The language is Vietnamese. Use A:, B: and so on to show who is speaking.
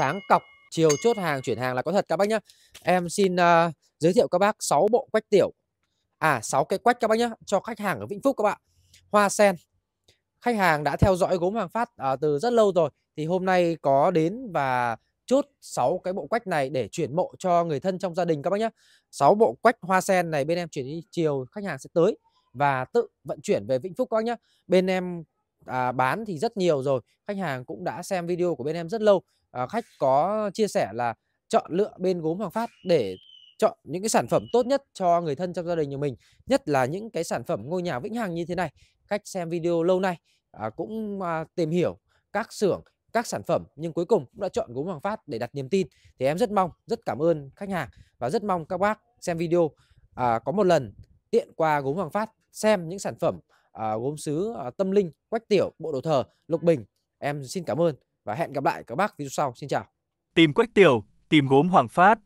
A: sáng cọc chiều chốt hàng chuyển hàng là có thật các bác nhá em xin uh, giới thiệu các bác 6 bộ quách tiểu à 6 cái quách các bác nhá cho khách hàng ở Vĩnh Phúc các bạn hoa sen khách hàng đã theo dõi gốm Hoàng Phát uh, từ rất lâu rồi thì hôm nay có đến và chốt 6 cái bộ quách này để chuyển mộ cho người thân trong gia đình các bác nhá 6 bộ quách hoa sen này bên em chuyển đi chiều khách hàng sẽ tới và tự vận chuyển về Vĩnh Phúc các bác nhá bên em à, bán thì rất nhiều rồi khách hàng cũng đã xem video của bên em rất lâu à, khách có chia sẻ là chọn lựa bên gốm Hoàng Phát để chọn những cái sản phẩm tốt nhất cho người thân trong gia đình nhà mình nhất là những cái sản phẩm ngôi nhà vĩnh hằng như thế này khách xem video lâu nay à, cũng à, tìm hiểu các xưởng các sản phẩm nhưng cuối cùng cũng đã chọn gốm Hoàng Phát để đặt niềm tin thì em rất mong rất cảm ơn khách hàng và rất mong các bác xem video à, có một lần tiện qua gốm Hoàng Phát xem những sản phẩm à, gốm sứ à, tâm linh quách tiểu bộ đồ thờ lục bình em xin cảm ơn và hẹn gặp lại các bác video sau xin chào
B: tìm quách tiểu tìm gốm hoàng phát